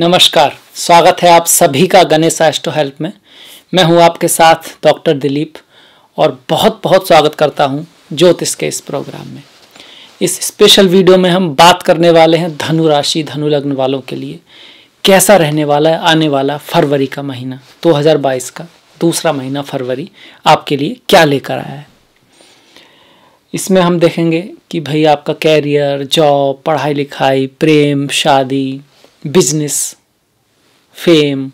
नमस्कार स्वागत है आप सभी का गणेश एस्ट्रो हेल्प में मैं हूं आपके साथ डॉक्टर दिलीप और बहुत बहुत स्वागत करता हूं ज्योतिष के इस प्रोग्राम में इस स्पेशल वीडियो में हम बात करने वाले हैं धनु राशि धनु लग्न वालों के लिए कैसा रहने वाला है आने वाला फरवरी का महीना 2022 का दूसरा महीना फरवरी आपके लिए क्या लेकर आया है इसमें हम देखेंगे कि भाई आपका कैरियर जॉब पढ़ाई लिखाई प्रेम शादी बिजनेस फेम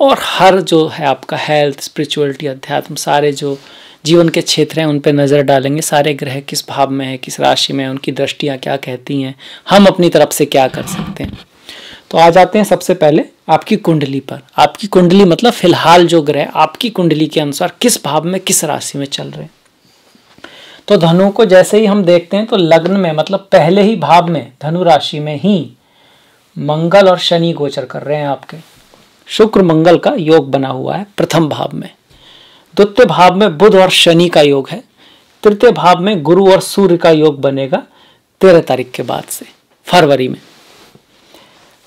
और हर जो है आपका हेल्थ स्पिरिचुअलिटी अध्यात्म सारे जो जीवन के क्षेत्र हैं उन पर नज़र डालेंगे सारे ग्रह किस भाव में है किस राशि में है उनकी दृष्टियाँ क्या कहती हैं हम अपनी तरफ से क्या कर सकते हैं तो आ जाते हैं सबसे पहले आपकी कुंडली पर आपकी कुंडली मतलब फिलहाल जो ग्रह आपकी कुंडली के अनुसार किस भाव में किस राशि में चल रहे हैं तो धनु को जैसे ही हम देखते हैं तो लग्न में मतलब पहले ही भाव में धनु राशि में ही मंगल और शनि गोचर कर रहे हैं आपके शुक्र मंगल का योग बना हुआ है प्रथम भाव में द्वितीय भाव में बुध और शनि का योग है तृतीय भाव में गुरु और सूर्य का योग बनेगा तेरह तारीख के बाद से फरवरी में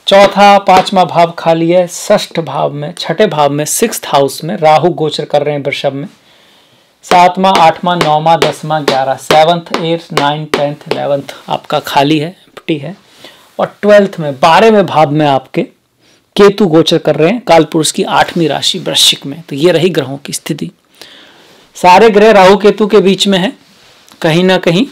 चौथा पांचवा भाव खाली है ष्ठ भाव में छठे भाव में सिक्स हाउस में राहु गोचर कर रहे हैं वृषभ में सातवां आठवां नौवां दसवां ग्यारह seventh eighth ninth tenth eleventh आपका खाली है है और ट्वेल्थ में बारहवें भाव में आपके केतु गोचर कर रहे हैं काल पुरुष की आठवीं राशि वृश्चिक में तो ये रही ग्रहों की स्थिति सारे ग्रह राहु केतु के बीच में है कहीं ना कहीं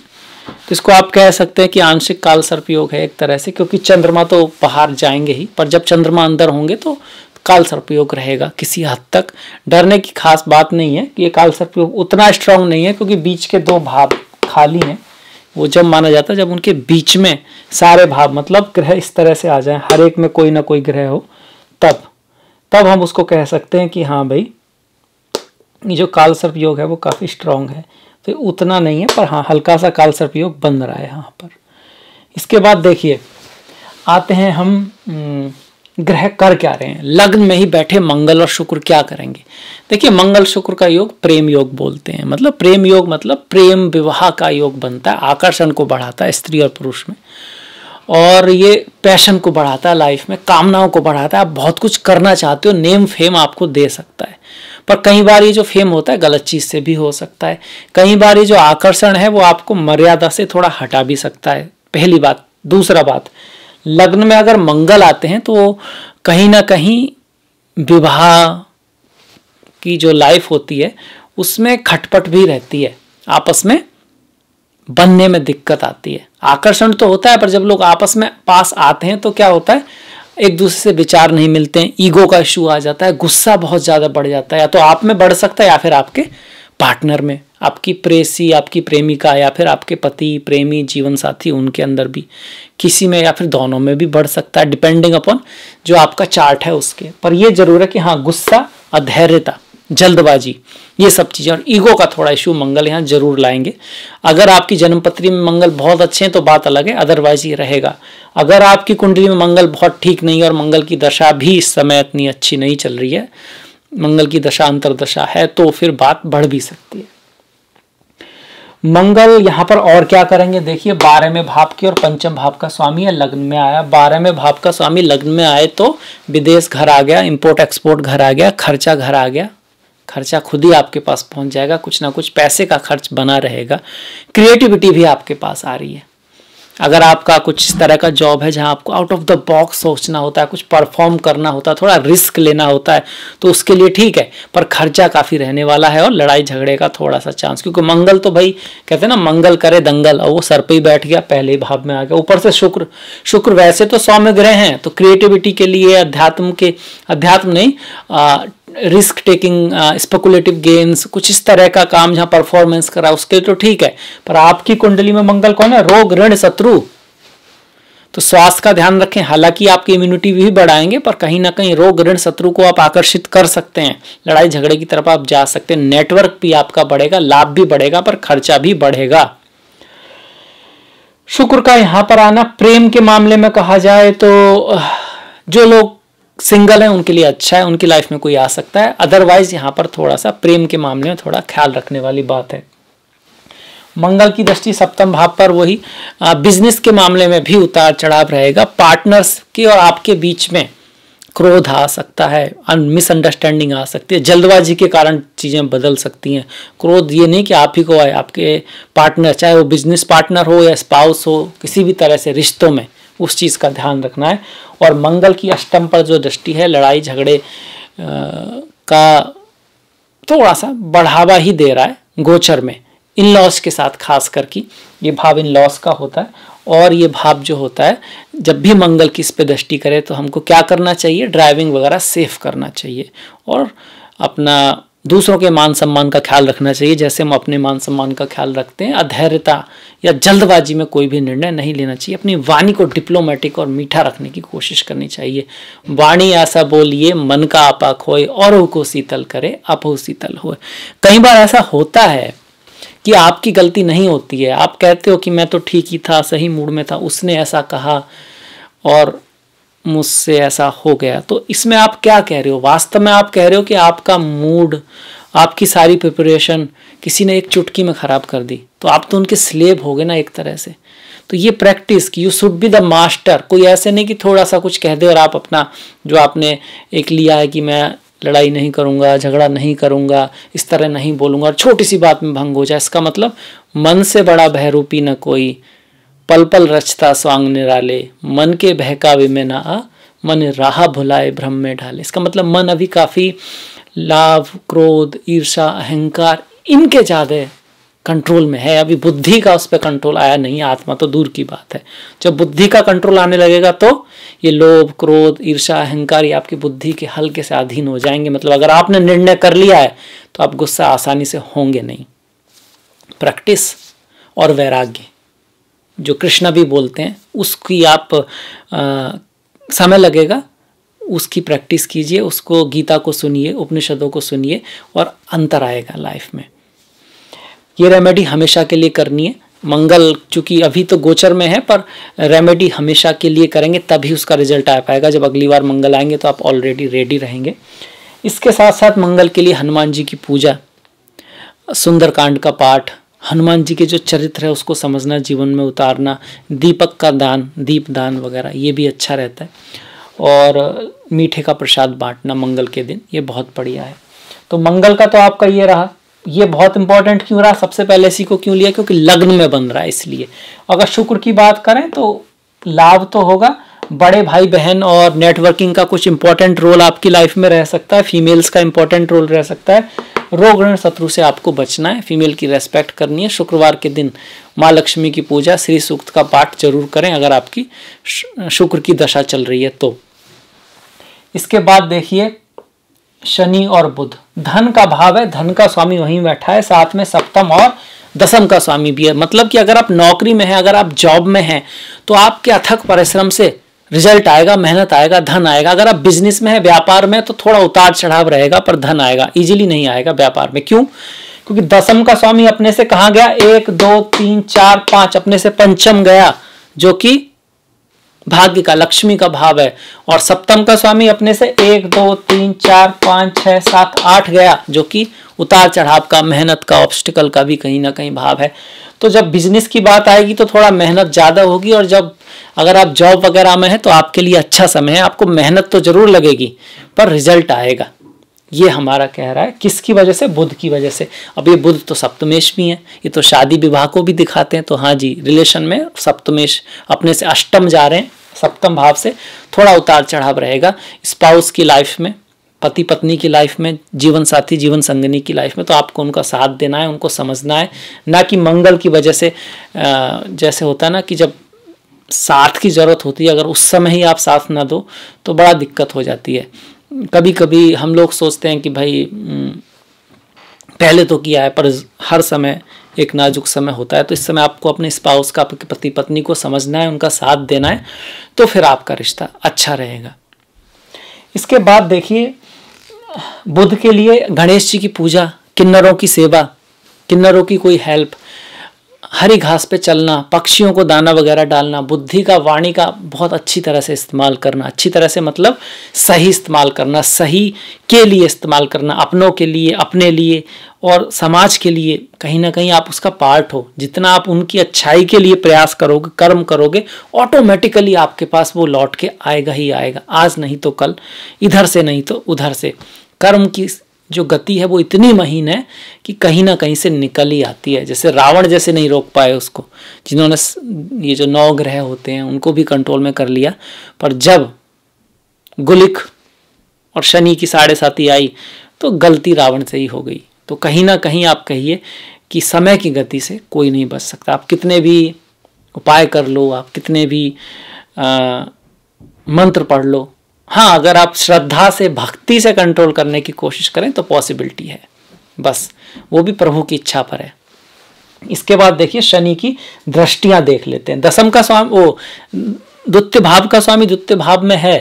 तो इसको आप कह सकते हैं कि आंशिक काल सर्पयोग है एक तरह से क्योंकि चंद्रमा तो बाहर जाएंगे ही पर जब चंद्रमा अंदर होंगे तो काल सर्पयोग रहेगा किसी हद तक डरने की खास बात नहीं है कि ये काल सर्पयोग उतना स्ट्रांग नहीं है क्योंकि बीच के दो भाव खाली हैं वो जब माना जाता है जब उनके बीच में सारे भाव मतलब ग्रह इस तरह से आ जाए हर एक में कोई ना कोई ग्रह हो तब तब हम उसको कह सकते हैं कि हाँ भाई ये जो काल सर्प योग है वो काफ़ी स्ट्रांग है तो उतना नहीं है पर हाँ हल्का सा काल सर्प योग बन रहा है यहाँ पर इसके बाद देखिए आते हैं हम ग्रह कर क्या रहे हैं लग्न में ही बैठे मंगल और शुक्र क्या करेंगे देखिए मंगल शुक्र का योग प्रेम योग बोलते हैं मतलब प्रेम योग मतलब प्रेम विवाह का योग बनता है आकर्षण को बढ़ाता है स्त्री और पुरुष में और ये पैशन को बढ़ाता है लाइफ में कामनाओं को बढ़ाता है आप बहुत कुछ करना चाहते हो नेम फेम आपको दे सकता है पर कई बार ये जो फेम होता है गलत चीज़ से भी हो सकता है कई बार ये जो आकर्षण है वो आपको मर्यादा से थोड़ा हटा भी सकता है पहली बात दूसरा बात लग्न में अगर मंगल आते हैं तो कहीं ना कहीं विवाह की जो लाइफ होती है उसमें खटपट भी रहती है आपस में बनने में दिक्कत आती है आकर्षण तो होता है पर जब लोग आपस में पास आते हैं तो क्या होता है एक दूसरे से विचार नहीं मिलते हैं ईगो का इशू आ जाता है गुस्सा बहुत ज़्यादा बढ़ जाता है या तो आप में बढ़ सकता है या फिर आपके पार्टनर में आपकी प्रेसी आपकी प्रेमिका या फिर आपके पति प्रेमी जीवन साथी उनके अंदर भी किसी में या फिर दोनों में भी बढ़ सकता है डिपेंडिंग अपॉन जो आपका चार्ट है उसके पर यह जरूर है कि हाँ गुस्सा अधैर्यता जल्दबाजी ये सब चीज़ें और ईगो का थोड़ा इशू मंगल यहाँ जरूर लाएंगे अगर आपकी जन्मपत्री में मंगल बहुत अच्छे हैं तो बात अलग है अदरवाइज ये रहेगा अगर आपकी कुंडली में मंगल बहुत ठीक नहीं है और मंगल की दशा भी इस समय इतनी अच्छी नहीं चल रही है मंगल की दशा अंतरदशा है तो फिर बात बढ़ भी सकती है मंगल यहां पर और क्या करेंगे देखिए बारहवें भाव की और पंचम भाव का स्वामी है लग्न में आया बारहवें भाव का स्वामी लग्न में आए तो विदेश घर आ गया इंपोर्ट एक्सपोर्ट घर आ गया खर्चा घर आ गया खर्चा खुद ही आपके पास पहुंच जाएगा कुछ ना कुछ पैसे का खर्च बना रहेगा क्रिएटिविटी भी आपके पास आ रही है अगर आपका कुछ इस तरह का जॉब है जहाँ आपको आउट ऑफ द बॉक्स सोचना होता है कुछ परफॉर्म करना होता है थोड़ा रिस्क लेना होता है तो उसके लिए ठीक है पर खर्चा काफ़ी रहने वाला है और लड़ाई झगड़े का थोड़ा सा चांस क्योंकि मंगल तो भाई कहते हैं ना मंगल करे दंगल और वो सर पे ही बैठ गया पहले ही भाव में आ गया ऊपर से शुक्र शुक्र वैसे तो सौम्य ग्रह हैं तो क्रिएटिविटी के लिए अध्यात्म के अध्यात्म नहीं रिस्क टेकिंग स्पेकुलेटिव गेम्स कुछ इस तरह का काम जहां परफॉर्मेंस करा उसके लिए तो ठीक है पर आपकी कुंडली में मंगल कौन है रोग ऋण शत्रु तो स्वास्थ्य का ध्यान रखें हालांकि आपकी इम्यूनिटी भी बढ़ाएंगे पर कहीं ना कहीं रोग ऋण शत्रु को आप आकर्षित कर सकते हैं लड़ाई झगड़े की तरफ आप जा सकते हैं नेटवर्क भी आपका बढ़ेगा लाभ भी बढ़ेगा पर खर्चा भी बढ़ेगा शुक्र का यहां पर आना प्रेम के मामले में कहा जाए तो जो लोग सिंगल है उनके लिए अच्छा है उनकी लाइफ में कोई आ सकता है अदरवाइज यहाँ पर थोड़ा सा प्रेम के मामले में थोड़ा ख्याल रखने वाली बात है मंगल की दृष्टि सप्तम भाव पर वही बिजनेस के मामले में भी उतार चढ़ाव रहेगा पार्टनर्स के और आपके बीच में क्रोध आ सकता है मिसअंडरस्टैंडिंग आ सकती है जल्दबाजी के कारण चीज़ें बदल सकती हैं क्रोध ये नहीं कि आप ही को आए आपके पार्टनर चाहे वो बिजनेस पार्टनर हो या स्पाउस हो किसी भी तरह से रिश्तों में उस चीज़ का ध्यान रखना है और मंगल की अष्टम पर जो दृष्टि है लड़ाई झगड़े का थोड़ा सा बढ़ावा ही दे रहा है गोचर में इन लॉस के साथ खास कर की ये भाव इन लॉस का होता है और ये भाव जो होता है जब भी मंगल की इस पर दृष्टि करे तो हमको क्या करना चाहिए ड्राइविंग वगैरह सेफ करना चाहिए और अपना दूसरों के मान सम्मान का ख्याल रखना चाहिए जैसे हम अपने मान सम्मान का ख्याल रखते हैं अधैर्यता या जल्दबाजी में कोई भी निर्णय नहीं लेना चाहिए अपनी वाणी को डिप्लोमेटिक और मीठा रखने की कोशिश करनी चाहिए वाणी ऐसा बोलिए मन का आपा खोए और को शीतल करे अपो शीतल हो कई बार ऐसा होता है कि आपकी गलती नहीं होती है आप कहते हो कि मैं तो ठीक ही था सही मूड में था उसने ऐसा कहा और मुझसे ऐसा हो गया तो इसमें आप क्या कह रहे हो वास्तव में आप कह रहे हो कि आपका मूड आपकी सारी प्रिपरेशन किसी ने एक चुटकी में ख़राब कर दी तो आप तो उनके स्लेब हो गए ना एक तरह से तो ये प्रैक्टिस की you should be the master कोई ऐसे नहीं कि थोड़ा सा कुछ कह दे और आप अपना जो आपने एक लिया है कि मैं लड़ाई नहीं करूंगा झगड़ा नहीं करूंगा इस तरह नहीं बोलूंगा और छोटी सी बात में भंग हो जाए इसका मतलब मन से बड़ा बहरूपी न कोई पल पल रचता स्वांग निराले मन के बहकावे में ना आ मन राह भुलाए भ्रम में ढाले इसका मतलब मन अभी काफ़ी लाभ क्रोध ईर्षा अहंकार इनके ज़्यादा कंट्रोल में है अभी बुद्धि का उस पर कंट्रोल आया नहीं आत्मा तो दूर की बात है जब बुद्धि का कंट्रोल आने लगेगा तो ये लोभ क्रोध ईर्षा अहंकार ये आपकी बुद्धि के हल्के से अधीन हो जाएंगे मतलब अगर आपने निर्णय कर लिया है तो आप गुस्सा आसानी से होंगे नहीं प्रैक्टिस और वैराग्य जो कृष्णा भी बोलते हैं उसकी आप आ, समय लगेगा उसकी प्रैक्टिस कीजिए उसको गीता को सुनिए उपनिषदों को सुनिए और अंतर आएगा लाइफ में ये रेमेडी हमेशा के लिए करनी है मंगल चूंकि अभी तो गोचर में है पर रेमेडी हमेशा के लिए करेंगे तभी उसका रिजल्ट आ पाएगा जब अगली बार मंगल आएंगे तो आप ऑलरेडी रेडी रहेंगे इसके साथ साथ मंगल के लिए हनुमान जी की पूजा सुंदरकांड का पाठ हनुमान जी के जो चरित्र है उसको समझना जीवन में उतारना दीपक का दान दीप दान वगैरह ये भी अच्छा रहता है और मीठे का प्रसाद बांटना मंगल के दिन ये बहुत बढ़िया है तो मंगल का तो आपका ये रहा ये बहुत इंपॉर्टेंट क्यों रहा सबसे पहले इसी को क्यों लिया क्योंकि लग्न में बन रहा है इसलिए अगर शुक्र की बात करें तो लाभ तो होगा बड़े भाई बहन और नेटवर्किंग का कुछ इंपॉर्टेंट रोल आपकी लाइफ में रह सकता है फीमेल्स का इंपॉर्टेंट रोल रह सकता है रोगण शत्रु से आपको बचना है फीमेल की रेस्पेक्ट करनी है शुक्रवार के दिन माँ लक्ष्मी की पूजा श्री सूक्त का पाठ जरूर करें अगर आपकी शुक्र की दशा चल रही है तो इसके बाद देखिए शनि और बुध धन का भाव है धन का स्वामी वहीं बैठा है साथ में सप्तम और दसम का स्वामी भी है मतलब कि अगर आप नौकरी में हैं अगर आप जॉब में हैं तो आपके अथक परिश्रम से रिजल्ट आएगा मेहनत आएगा धन आएगा अगर आप बिजनेस में है व्यापार में तो थोड़ा उतार चढ़ाव रहेगा पर धन आएगा इजीली नहीं आएगा व्यापार में क्यों क्योंकि दसम का स्वामी अपने से कहा गया एक दो तीन चार पांच अपने से पंचम गया जो कि भाग्य का लक्ष्मी का भाव है और सप्तम का स्वामी अपने से एक दो तीन चार पाँच छः सात आठ गया जो कि उतार चढ़ाव का मेहनत का ऑब्स्टिकल का भी कहीं ना कहीं भाव है तो जब बिजनेस की बात आएगी तो थोड़ा मेहनत ज़्यादा होगी और जब अगर आप जॉब वगैरह में हैं तो आपके लिए अच्छा समय है आपको मेहनत तो ज़रूर लगेगी पर रिजल्ट आएगा ये हमारा कह रहा है किसकी वजह से बुद्ध की वजह से अब ये बुद्ध तो सप्तमेश भी हैं ये तो शादी विवाह को भी दिखाते हैं तो हाँ जी रिलेशन में सप्तमेश अपने से अष्टम जा रहे हैं सप्तम भाव से थोड़ा उतार चढ़ाव रहेगा स्पाउस की लाइफ में पति पत्नी की लाइफ में जीवन साथी जीवन संगनी की लाइफ में तो आपको उनका साथ देना है उनको समझना है ना कि मंगल की वजह से जैसे होता है ना कि जब साथ की ज़रूरत होती है अगर उस समय ही आप साथ ना दो तो बड़ा दिक्कत हो जाती है कभी कभी हम लोग सोचते हैं कि भाई हम्म, पहले तो किया है पर हर समय एक नाजुक समय होता है तो इस समय आपको अपने स्पाउस का आपके पति पत्नी को समझना है उनका साथ देना है तो फिर आपका रिश्ता अच्छा रहेगा इसके बाद देखिए बुद्ध के लिए गणेश जी की पूजा किन्नरों की सेवा किन्नरों की कोई हेल्प हरी घास पे चलना पक्षियों को दाना वगैरह डालना बुद्धि का वाणी का बहुत अच्छी तरह से इस्तेमाल करना अच्छी तरह से मतलब सही इस्तेमाल करना सही के लिए इस्तेमाल करना अपनों के लिए अपने लिए और समाज के लिए कहीं ना कहीं आप उसका पार्ट हो जितना आप उनकी अच्छाई के लिए प्रयास करोगे कर्म करोगे ऑटोमेटिकली आपके पास वो लौट के आएगा ही आएगा आज नहीं तो कल इधर से नहीं तो उधर से कर्म की जो गति है वो इतनी महीन है कि कहीं ना कहीं से निकल ही आती है जैसे रावण जैसे नहीं रोक पाए उसको जिन्होंने ये जो नौ ग्रह होते हैं उनको भी कंट्रोल में कर लिया पर जब गुलिक और शनि की साढ़े साथी आई तो गलती रावण से ही हो गई तो कहीं ना कहीं आप कहिए कि समय की गति से कोई नहीं बच सकता आप कितने भी उपाय कर लो आप कितने भी आ, मंत्र पढ़ लो हाँ अगर आप श्रद्धा से भक्ति से कंट्रोल करने की कोशिश करें तो पॉसिबिलिटी है बस वो भी प्रभु की इच्छा पर है इसके बाद देखिए शनि की दृष्टियां देख लेते हैं दसम का स्वामी वो द्वितीय भाव का स्वामी द्वितीय भाव में है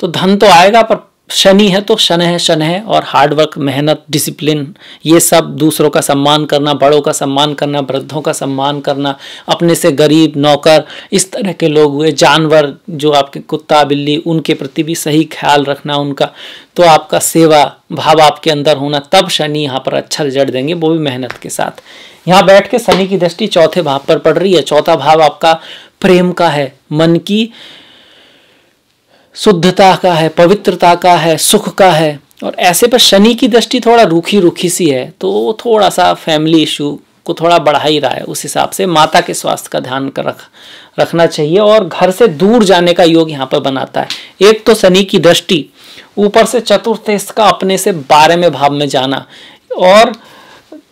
तो धन तो आएगा पर शनि है तो शन है शन है और हार्डवर्क मेहनत डिसिप्लिन ये सब दूसरों का सम्मान करना बड़ों का सम्मान करना वृद्धों का सम्मान करना अपने से गरीब नौकर इस तरह के लोग हुए जानवर जो आपके कुत्ता बिल्ली उनके प्रति भी सही ख्याल रखना उनका तो आपका सेवा भाव आपके अंदर होना तब शनि यहाँ पर अच्छा रिजल्ट देंगे वो भी मेहनत के साथ यहाँ बैठ के शनि की दृष्टि चौथे भाव पर पड़ रही है चौथा भाव आपका प्रेम का है मन की शुद्धता का है पवित्रता का है सुख का है और ऐसे पर शनि की दृष्टि थोड़ा रूखी रूखी सी है तो थोड़ा सा फैमिली इशू को थोड़ा बढ़ा ही रहा है उस हिसाब से माता के स्वास्थ्य का ध्यान कर रख रखना चाहिए और घर से दूर जाने का योग यहाँ पर बनाता है एक तो शनि की दृष्टि ऊपर से चतुर्थ का अपने से बारहवें भाव में जाना और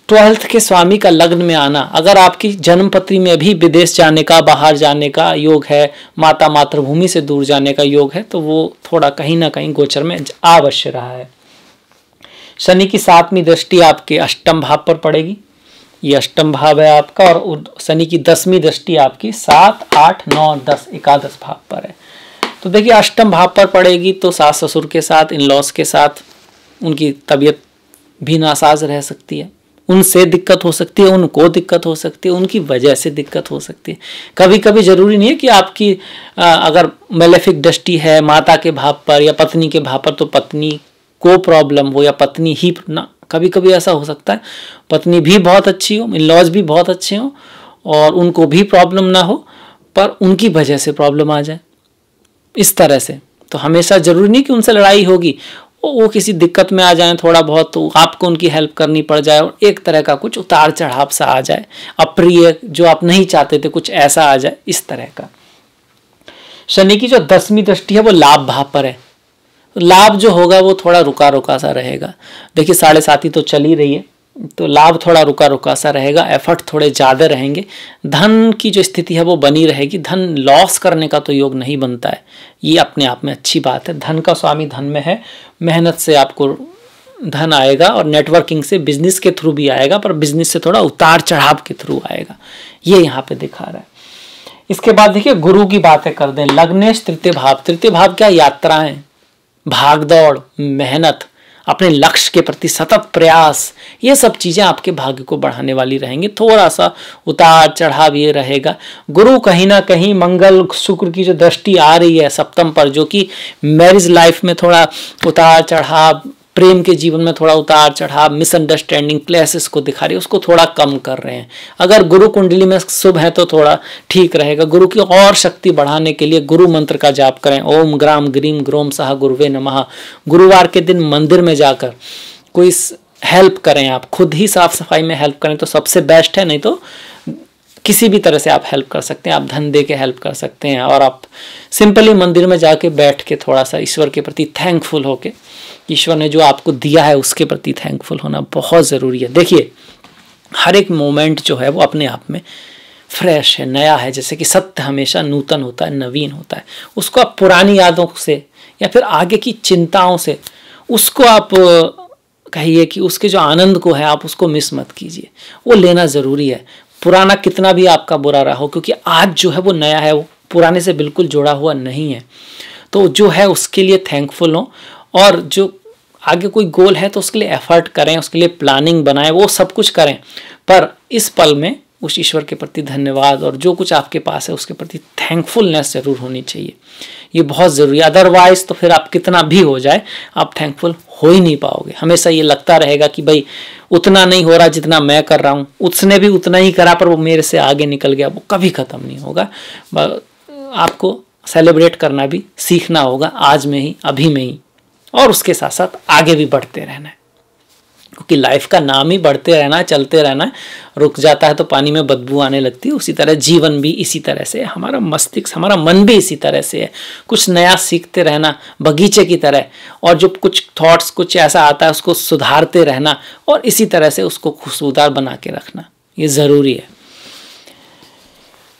ट्वेल्थ के स्वामी का लग्न में आना अगर आपकी जन्मपत्री में भी विदेश जाने का बाहर जाने का योग है माता मातृभूमि से दूर जाने का योग है तो वो थोड़ा कहीं ना कहीं गोचर में अवश्य रहा है शनि की सातवीं दृष्टि आपके अष्टम भाव पर पड़ेगी ये अष्टम भाव है आपका और शनि की दसवीं दृष्टि आपकी सात आठ नौ दस एकादश भाव पर है तो देखिए अष्टम भाव पर पड़ेगी तो सास ससुर के साथ इन लॉस के साथ उनकी तबीयत भी नासाज रह सकती है उनसे दिक्कत हो सकती है उनको दिक्कत हो सकती है उनकी वजह से दिक्कत हो सकती है कभी कभी ज़रूरी नहीं है कि आपकी अगर मेलेफिक दृष्टि है माता के भाव पर या पत्नी के भाव पर तो पत्नी को प्रॉब्लम हो या पत्नी ही ना कभी कभी ऐसा हो सकता है पत्नी भी बहुत अच्छी हो इन लॉज भी बहुत अच्छे हों और उनको भी प्रॉब्लम ना हो पर उनकी वजह से प्रॉब्लम आ जाए इस तरह से तो हमेशा ज़रूरी नहीं कि उनसे लड़ाई होगी वो किसी दिक्कत में आ जाएं थोड़ा बहुत तो आपको उनकी हेल्प करनी पड़ जाए और एक तरह का कुछ उतार चढ़ाव सा आ जाए अप्रिय जो आप नहीं चाहते थे कुछ ऐसा आ जाए इस तरह का शनि की जो दसवीं दृष्टि है वो लाभ भाव पर है लाभ जो होगा वो थोड़ा रुका रुका सा रहेगा देखिए साढ़े ही तो चल ही रही है तो लाभ थोड़ा रुका रुका सा रहेगा एफर्ट थोड़े ज़्यादा रहेंगे धन की जो स्थिति है वो बनी रहेगी धन लॉस करने का तो योग नहीं बनता है ये अपने आप में अच्छी बात है धन का स्वामी धन में है मेहनत से आपको धन आएगा और नेटवर्किंग से बिजनेस के थ्रू भी आएगा पर बिजनेस से थोड़ा उतार चढ़ाव के थ्रू आएगा ये यहाँ पर दिखा रहा है इसके बाद देखिए गुरु की बातें कर दें लग्नेश तृतीय भाव तृतीय भाव क्या यात्राएं भागदौड़ मेहनत अपने लक्ष्य के प्रति सतत प्रयास ये सब चीज़ें आपके भाग्य को बढ़ाने वाली रहेंगी थोड़ा सा उतार चढ़ाव ये रहेगा गुरु कहीं ना कहीं मंगल शुक्र की जो दृष्टि आ रही है सप्तम पर जो कि मैरिज लाइफ में थोड़ा उतार चढ़ाव प्रेम के जीवन में थोड़ा उतार चढ़ाव मिसअंडरस्टैंडिंग क्लैसेस को दिखा रही है उसको थोड़ा कम कर रहे हैं अगर गुरु कुंडली में शुभ है तो थोड़ा ठीक रहेगा गुरु की और शक्ति बढ़ाने के लिए गुरु मंत्र का जाप करें ओम ग्राम ग्रीम ग्रोम सह गुरुवे नमः गुरुवार के दिन मंदिर में जाकर कोई हेल्प करें आप खुद ही साफ सफाई में हेल्प करें तो सबसे बेस्ट है नहीं तो किसी भी तरह से आप हेल्प कर सकते हैं आप धन दे के हेल्प कर सकते हैं और आप सिंपली मंदिर में जाके बैठ के थोड़ा सा ईश्वर के प्रति थैंकफुल होके ईश्वर ने जो आपको दिया है उसके प्रति थैंकफुल होना बहुत ज़रूरी है देखिए हर एक मोमेंट जो है वो अपने आप में फ्रेश है नया है जैसे कि सत्य हमेशा नूतन होता है नवीन होता है उसको आप पुरानी यादों से या फिर आगे की चिंताओं से उसको आप कहिए कि उसके जो आनंद को है आप उसको मिस मत कीजिए वो लेना ज़रूरी है पुराना कितना भी आपका बुरा रहा हो क्योंकि आज जो है वो नया है वो पुराने से बिल्कुल जुड़ा हुआ नहीं है तो जो है उसके लिए थैंकफुल हो और जो आगे कोई गोल है तो उसके लिए एफर्ट करें उसके लिए प्लानिंग बनाएं वो सब कुछ करें पर इस पल में उस ईश्वर के प्रति धन्यवाद और जो कुछ आपके पास है उसके प्रति थैंकफुलनेस ज़रूर होनी चाहिए ये बहुत ज़रूरी है अदरवाइज तो फिर आप कितना भी हो जाए आप थैंकफुल हो ही नहीं पाओगे हमेशा ये लगता रहेगा कि भाई उतना नहीं हो रहा जितना मैं कर रहा हूँ उसने भी उतना ही करा पर वो मेरे से आगे निकल गया वो कभी ख़त्म नहीं होगा आपको सेलिब्रेट करना भी सीखना होगा आज में ही अभी में ही और उसके साथ साथ आगे भी बढ़ते रहना है क्योंकि लाइफ का नाम ही बढ़ते रहना है चलते रहना है रुक जाता है तो पानी में बदबू आने लगती है उसी तरह जीवन भी इसी तरह से हमारा मस्तिष्क हमारा मन भी इसी तरह से है कुछ नया सीखते रहना बगीचे की तरह और जो कुछ थॉट्स कुछ ऐसा आता है उसको सुधारते रहना और इसी तरह से उसको खुशबूदार बना के रखना ये ज़रूरी है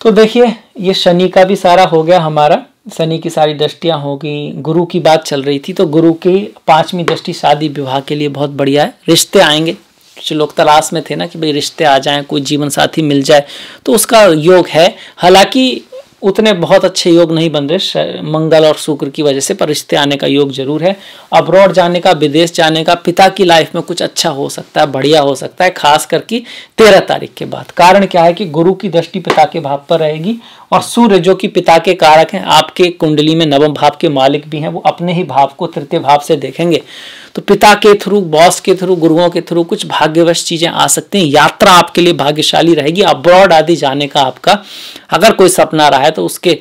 तो देखिए ये शनि का भी सारा हो गया हमारा शनि की सारी दृष्टियाँ होगी गुरु की बात चल रही थी तो गुरु की पांचवी दृष्टि शादी विवाह के लिए बहुत बढ़िया है रिश्ते आएंगे कुछ लोग तलाश में थे ना कि भाई रिश्ते आ जाएं कोई जीवन साथी मिल जाए तो उसका योग है हालांकि उतने बहुत अच्छे योग नहीं बन रहे मंगल और शुक्र की वजह से पर रिश्ते आने का योग जरूर है अब्रॉड जाने का विदेश जाने का पिता की लाइफ में कुछ अच्छा हो सकता है बढ़िया हो सकता है खास करके तेरह तारीख के बाद कारण क्या है कि गुरु की दृष्टि पिता के भाव पर रहेगी और सूर्य जो कि पिता के कारक हैं आपके कुंडली में नवम भाव के मालिक भी हैं वो अपने ही भाव को तृतीय भाव से देखेंगे तो पिता के थ्रू बॉस के थ्रू गुरुओं के थ्रू कुछ भाग्यवश चीजें आ सकती हैं यात्रा आपके लिए भाग्यशाली रहेगी अब्रॉड आदि जाने का आपका अगर कोई सपना रहा है तो उसके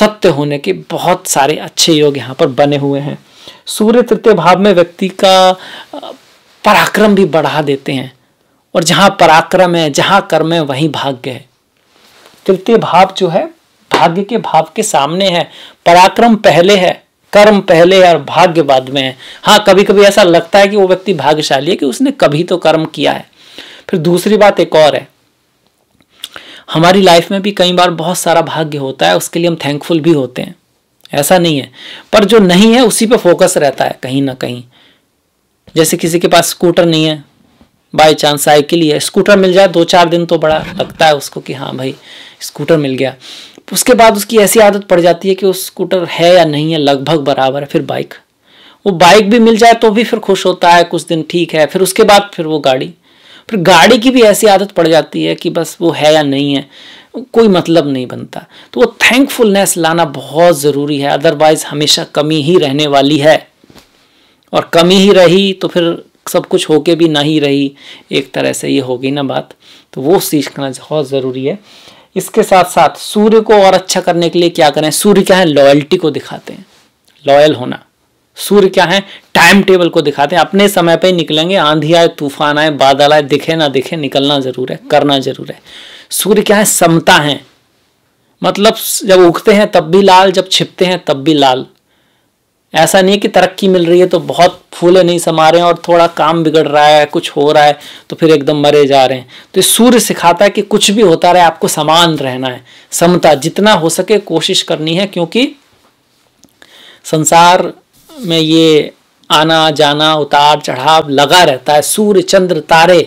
सत्य होने के बहुत सारे अच्छे योग यहाँ पर बने हुए हैं सूर्य तृतीय भाव में व्यक्ति का पराक्रम भी बढ़ा देते हैं और जहाँ पराक्रम है जहाँ कर्म है वहीं भाग्य है तृतीय भाव जो है भाग्य के भाव के सामने है पराक्रम पहले है कर्म पहले है और भाग्य बाद में है हाँ कभी कभी ऐसा लगता है कि वो व्यक्ति भाग्यशाली है कि उसने कभी तो कर्म किया है फिर दूसरी बात एक और है हमारी लाइफ में भी कई बार बहुत सारा भाग्य होता है उसके लिए हम थैंकफुल भी होते हैं ऐसा नहीं है पर जो नहीं है उसी पर फोकस रहता है कहीं ना कहीं जैसे किसी के पास स्कूटर नहीं है बाई चांस साइकिल या स्कूटर मिल जाए दो चार दिन तो बड़ा लगता है उसको कि हाँ भाई स्कूटर मिल गया उसके बाद उसकी ऐसी आदत पड़ जाती है कि वो स्कूटर है या नहीं है लगभग बराबर है फिर बाइक वो बाइक भी मिल जाए तो भी फिर खुश होता है कुछ दिन ठीक है फिर उसके बाद फिर वो गाड़ी फिर गाड़ी की भी ऐसी आदत पड़ जाती है कि बस वो है या नहीं है कोई मतलब नहीं बनता तो वो थैंकफुलनेस लाना बहुत ज़रूरी है अदरवाइज़ हमेशा कमी ही रहने वाली है और कमी ही रही तो फिर सब कुछ होके भी नहीं रही एक तरह से ये हो गई ना बात तो वो सीखना बहुत ज़रूरी है इसके साथ साथ सूर्य को और अच्छा करने के लिए क्या करें सूर्य क्या है लॉयल्टी को दिखाते हैं लॉयल होना सूर्य क्या है टाइम टेबल को दिखाते हैं अपने समय पर ही निकलेंगे आंधी आए तूफान आए बादल आए दिखे ना दिखे निकलना जरूर है करना जरूर है सूर्य क्या है समता है मतलब जब उगते हैं तब भी लाल जब छिपते हैं तब भी लाल ऐसा नहीं कि तरक्की मिल रही है तो बहुत फूले नहीं समा रहे हैं और थोड़ा काम बिगड़ रहा है कुछ हो रहा है तो फिर एकदम मरे जा रहे हैं तो सूर्य सिखाता है कि कुछ भी होता रहे आपको समान रहना है समता जितना हो सके कोशिश करनी है क्योंकि संसार में ये आना जाना उतार चढ़ाव लगा रहता है सूर्य चंद्र तारे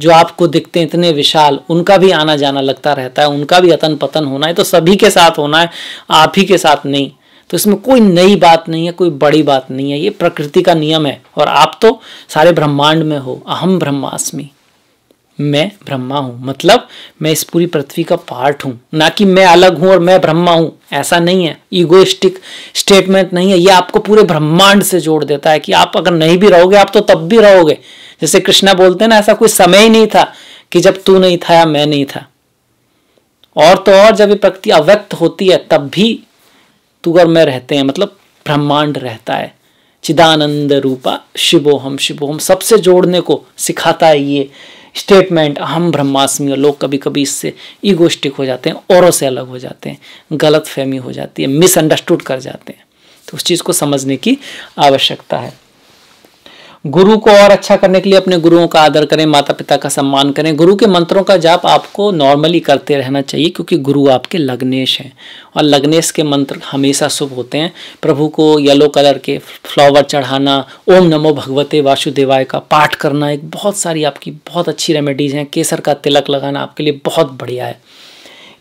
जो आपको दिखते हैं इतने विशाल उनका भी आना जाना लगता रहता है उनका भी अतन पतन होना है तो सभी के साथ होना है आप ही के साथ नहीं तो इसमें कोई नई बात नहीं है कोई बड़ी बात नहीं है ये प्रकृति का नियम है और आप तो सारे ब्रह्मांड में हो अहम ब्रह्मास्मि मैं ब्रह्मा हूँ मतलब मैं इस पूरी पृथ्वी का पार्ट हूँ ना कि मैं अलग हूँ और मैं ब्रह्मा हूँ ऐसा नहीं है ईगोइस्टिक स्टेटमेंट नहीं है ये आपको पूरे ब्रह्मांड से जोड़ देता है कि आप अगर नहीं भी रहोगे आप तो तब भी रहोगे जैसे कृष्णा बोलते हैं ना ऐसा कोई समय ही नहीं था कि जब तू नहीं था या मैं नहीं था और तो और जब ये प्रकृति अव्यक्त होती है तब भी तू में रहते हैं मतलब ब्रह्मांड रहता है चिदानंद रूपा शिवोहम शिवोहम सबसे जोड़ने को सिखाता है ये स्टेटमेंट अहम ब्रह्मास्मि और लोग कभी कभी इससे ईगोस्टिक हो जाते हैं औरों से अलग हो जाते हैं गलत फहमी हो जाती है मिसअंडरस्टूड कर जाते हैं तो उस चीज़ को समझने की आवश्यकता है गुरु को और अच्छा करने के लिए अपने गुरुओं का आदर करें माता पिता का सम्मान करें गुरु के मंत्रों का जाप आपको नॉर्मली करते रहना चाहिए क्योंकि गुरु आपके लग्नेश हैं और लग्नेश के मंत्र हमेशा शुभ होते हैं प्रभु को येलो कलर के फ्लावर चढ़ाना ओम नमो भगवते वासुदेवाय का पाठ करना एक बहुत सारी आपकी बहुत अच्छी रेमेडीज़ हैं केसर का तिलक लगाना आपके लिए बहुत बढ़िया है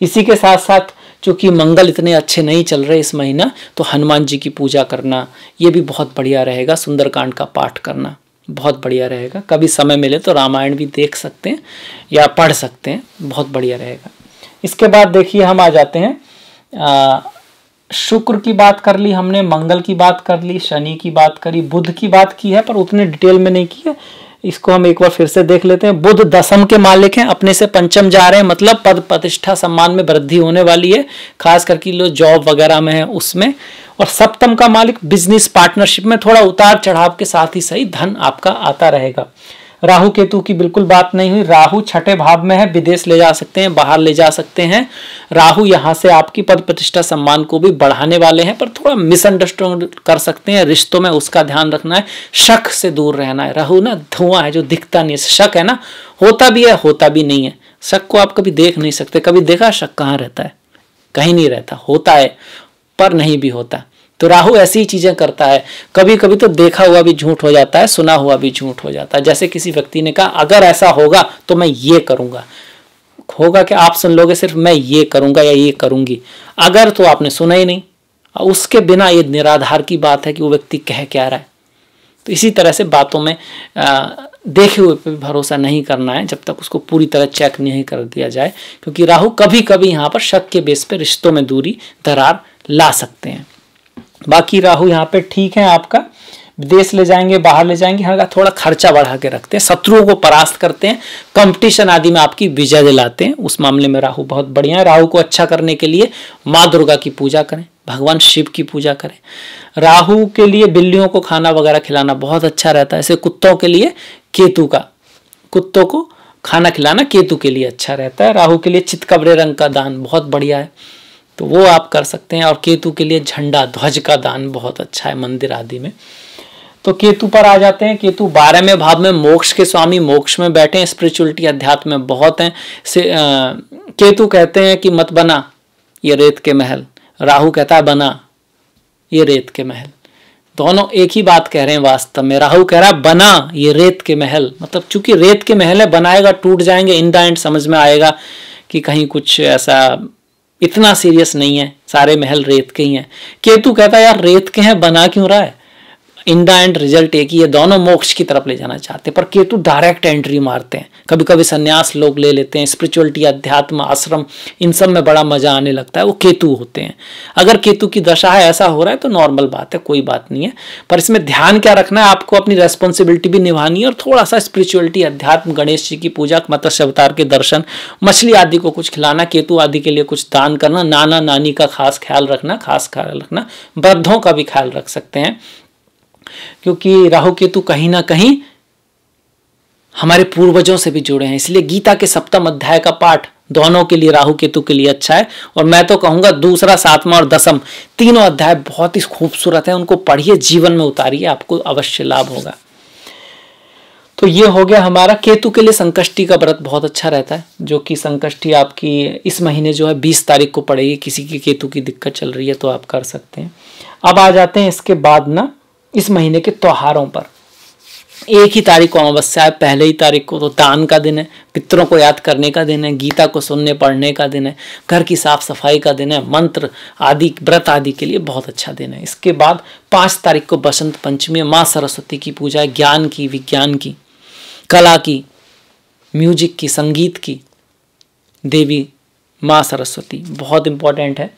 इसी के साथ साथ क्योंकि मंगल इतने अच्छे नहीं चल रहे इस महीना तो हनुमान जी की पूजा करना ये भी बहुत बढ़िया रहेगा सुंदरकांड का पाठ करना बहुत बढ़िया रहेगा कभी समय मिले तो रामायण भी देख सकते हैं या पढ़ सकते हैं बहुत बढ़िया रहेगा इसके बाद देखिए हम आ जाते हैं आ, शुक्र की बात कर ली हमने मंगल की बात कर ली शनि की बात करी बुध की बात की है पर उतने डिटेल में नहीं की है इसको हम एक बार फिर से देख लेते हैं बुद्ध दसम के मालिक हैं अपने से पंचम जा रहे हैं मतलब पद प्रतिष्ठा सम्मान में वृद्धि होने वाली है खास करके लोग जॉब वगैरह में है उसमें और सप्तम का मालिक बिजनेस पार्टनरशिप में थोड़ा उतार चढ़ाव के साथ ही सही धन आपका आता रहेगा राहु केतु की बिल्कुल बात नहीं हुई राहु छठे भाव में है विदेश ले जा सकते हैं बाहर ले जा सकते हैं राहु यहाँ से आपकी पद प्रतिष्ठा सम्मान को भी बढ़ाने वाले हैं पर थोड़ा मिसअंडरस्टैंड कर सकते हैं रिश्तों में उसका ध्यान रखना है शक से दूर रहना है राहु ना धुआं है जो दिखता नहीं है शक है ना होता भी है होता भी नहीं है शक को आप कभी देख नहीं सकते कभी देखा शक कहाँ रहता है कहीं नहीं रहता होता है पर नहीं भी होता तो राहु ऐसी ही चीज़ें करता है कभी कभी तो देखा हुआ भी झूठ हो जाता है सुना हुआ भी झूठ हो जाता है जैसे किसी व्यक्ति ने कहा अगर ऐसा होगा तो मैं ये करूंगा होगा कि आप सुन लोगे सिर्फ मैं ये करूंगा या ये करूंगी अगर तो आपने सुना ही नहीं उसके बिना ये निराधार की बात है कि वो व्यक्ति कह क्या रहा है तो इसी तरह से बातों में आ, देखे हुए पर भरोसा नहीं करना है जब तक उसको पूरी तरह चेक नहीं कर दिया जाए क्योंकि राहु कभी कभी यहाँ पर शक के बेस पर रिश्तों में दूरी दरार ला सकते हैं बाकी राहु यहाँ पे ठीक है आपका विदेश ले जाएंगे बाहर ले जाएंगे हर थोड़ा खर्चा बढ़ा के रखते हैं शत्रुओं को परास्त करते हैं कंपटीशन आदि में आपकी विजय दिलाते हैं उस मामले में राहु बहुत बढ़िया है राहु को अच्छा करने के लिए माँ दुर्गा की पूजा करें भगवान शिव की पूजा करें राहु के लिए बिल्लियों को खाना वगैरह खिलाना बहुत अच्छा रहता है ऐसे कुत्तों के लिए केतु का कुत्तों को खाना खिलाना केतु के लिए अच्छा रहता है राहू के लिए चितकबरे रंग का दान बहुत बढ़िया है तो वो आप कर सकते हैं और केतु के लिए झंडा ध्वज का दान बहुत अच्छा है मंदिर आदि में तो केतु पर आ जाते हैं केतु बारहवें भाव में मोक्ष के स्वामी मोक्ष में बैठे हैं स्पिरिचुअलिटी अध्यात्म में बहुत हैं से आ, केतु कहते हैं कि मत बना ये रेत के महल राहु कहता है बना ये रेत के महल दोनों एक ही बात कह रहे हैं वास्तव में राहु कह रहा है बना ये रेत के महल मतलब चूंकि रेत के महल है बनाएगा टूट जाएंगे इन द एंड समझ में आएगा कि कहीं कुछ ऐसा इतना सीरियस नहीं है सारे महल रेत के ही हैं केतु कहता है यार रेत के हैं बना क्यों रहा है इन द एंड रिजल्ट एक ही ये दोनों मोक्ष की तरफ ले जाना चाहते हैं पर केतु डायरेक्ट एंट्री मारते हैं कभी कभी संन्यास लोग ले लेते हैं स्पिरिचुअलिटी अध्यात्म आश्रम इन सब में बड़ा मजा आने लगता है वो केतु होते हैं अगर केतु की दशा है ऐसा हो रहा है तो नॉर्मल बात है कोई बात नहीं है पर इसमें ध्यान क्या रखना है आपको अपनी रेस्पॉन्सिबिलिटी भी निभानी है और थोड़ा सा स्पिरिचुअलिटी अध्यात्म गणेश जी की पूजा मत्स्य अवतार के दर्शन मछली आदि को कुछ खिलाना केतु आदि के लिए कुछ दान करना नाना नानी का खास ख्याल रखना खास ख्याल रखना वृद्धों का भी ख्याल रख सकते हैं क्योंकि राहु केतु कहीं ना कहीं हमारे पूर्वजों से भी जुड़े हैं इसलिए गीता के सप्तम अध्याय का पाठ दोनों के लिए राहु केतु के लिए अच्छा है और मैं तो कहूंगा दूसरा सातवां और दसम तीनों अध्याय बहुत ही खूबसूरत है उनको पढ़िए जीवन में उतारिए आपको अवश्य लाभ होगा तो ये हो गया हमारा केतु के लिए संकष्टी का व्रत बहुत अच्छा रहता है जो कि संकष्टी आपकी इस महीने जो है बीस तारीख को पड़ेगी किसी की केतु की दिक्कत चल रही है तो आप कर सकते हैं अब आ जाते हैं इसके बाद ना इस महीने के त्योहारों पर एक ही तारीख को अमावस्या है पहले ही तारीख को तो दान का दिन है पितरों को याद करने का दिन है गीता को सुनने पढ़ने का दिन है घर की साफ सफाई का दिन है मंत्र आदि व्रत आदि के लिए बहुत अच्छा दिन है इसके बाद पाँच तारीख को बसंत पंचमी है माँ सरस्वती की पूजा है ज्ञान की विज्ञान की कला की म्यूजिक की संगीत की देवी माँ सरस्वती बहुत इंपॉर्टेंट है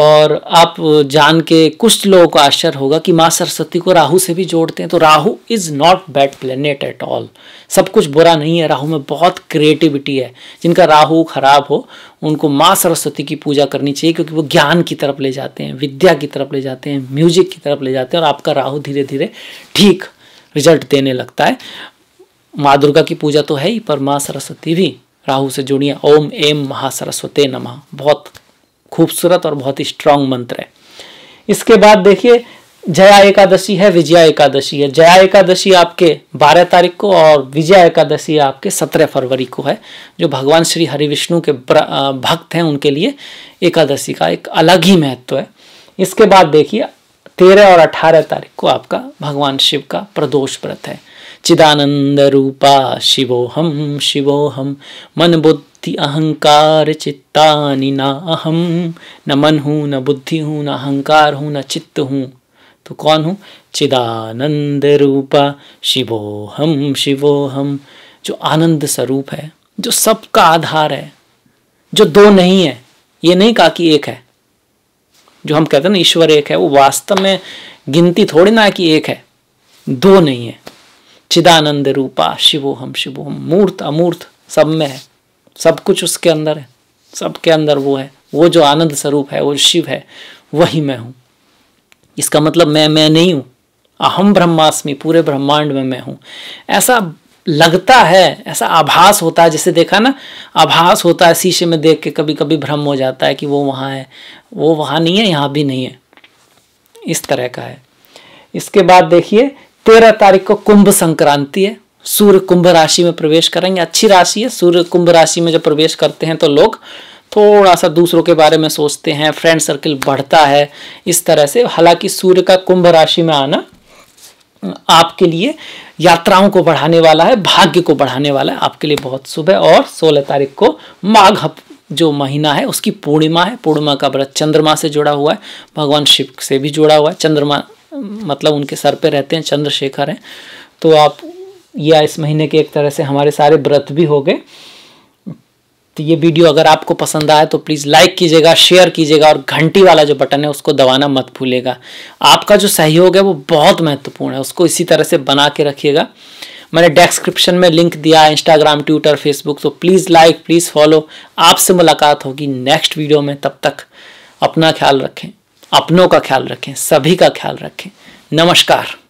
और आप जान के कुछ लोगों को आश्चर्य होगा कि माँ सरस्वती को राहु से भी जोड़ते हैं तो Rahu is not bad planet at all सब कुछ बुरा नहीं है राहु में बहुत क्रिएटिविटी है जिनका राहु खराब हो उनको माँ सरस्वती की पूजा करनी चाहिए क्योंकि वो ज्ञान की तरफ ले जाते हैं विद्या की तरफ ले जाते हैं म्यूजिक की तरफ ले जाते हैं और आपका राहु धीरे धीरे ठीक रिजल्ट देने लगता है माँ दुर्गा की पूजा तो है ही पर माँ सरस्वती भी राहु से जुड़ी है ओम एम महासरस्वते नमः बहुत खूबसूरत और बहुत ही स्ट्रांग मंत्र है इसके बाद देखिए जया एकादशी है विजया एकादशी है जया एकादशी आपके 12 तारीख को और विजया एकादशी आपके 17 फरवरी को है जो भगवान श्री हरि विष्णु के भक्त हैं उनके लिए एकादशी का एक अलग ही महत्व है इसके बाद देखिए तेरह और अठारह तारीख को आपका भगवान शिव का प्रदोष व्रत है चिदानंद रूपा शिवो हम शिवो हम मन बुद्ध नास्ति अहंकार चित्तानि ना अहम न मन हूँ न बुद्धि हूँ न अहंकार हूँ न चित्त हूँ तो कौन हूँ चिदानंद रूपा शिवोहम शिवोहम जो आनंद स्वरूप है जो सबका आधार है जो दो नहीं है ये नहीं कहा कि एक है जो हम कहते हैं ना ईश्वर एक है वो वास्तव में गिनती थोड़ी ना कि एक है दो नहीं है चिदानंद रूपा शिवो हम शिवो हम मूर्त अमूर्त सब में है सब कुछ उसके अंदर है सब के अंदर वो है वो जो आनंद स्वरूप है वो शिव है वही मैं हूँ इसका मतलब मैं मैं नहीं हूँ अहम ब्रह्मास्मि पूरे ब्रह्मांड में मैं हूँ ऐसा लगता है ऐसा आभास होता है जैसे देखा ना आभास होता है शीशे में देख के कभी कभी भ्रम हो जाता है कि वो वहाँ है वो वहाँ नहीं है यहाँ भी नहीं है इस तरह का है इसके बाद देखिए तेरह तारीख को कुंभ संक्रांति है सूर्य कुंभ राशि में प्रवेश करेंगे अच्छी राशि है सूर्य कुंभ राशि में जब प्रवेश करते हैं तो लोग थोड़ा सा दूसरों के बारे में सोचते हैं फ्रेंड सर्किल बढ़ता है इस तरह से हालांकि सूर्य का कुंभ राशि में आना आपके लिए यात्राओं को बढ़ाने वाला है भाग्य को बढ़ाने वाला है आपके लिए बहुत शुभ है और 16 तारीख को माघ जो महीना है उसकी पूर्णिमा है पूर्णिमा का व्रत चंद्रमा से जुड़ा हुआ है भगवान शिव से भी जुड़ा हुआ है चंद्रमा मतलब उनके सर पे रहते हैं चंद्रशेखर हैं तो आप या इस महीने के एक तरह से हमारे सारे व्रत भी हो गए तो ये वीडियो अगर आपको पसंद आए तो प्लीज़ लाइक कीजिएगा शेयर कीजिएगा और घंटी वाला जो बटन है उसको दबाना मत भूलेगा आपका जो सहयोग है वो बहुत महत्वपूर्ण है उसको इसी तरह से बना के रखिएगा मैंने डेस्क्रिप्शन में लिंक दिया इंस्टाग्राम ट्विटर फेसबुक तो प्लीज़ लाइक प्लीज़ फॉलो आपसे मुलाकात होगी नेक्स्ट वीडियो में तब तक अपना ख्याल रखें अपनों का ख्याल रखें सभी का ख्याल रखें नमस्कार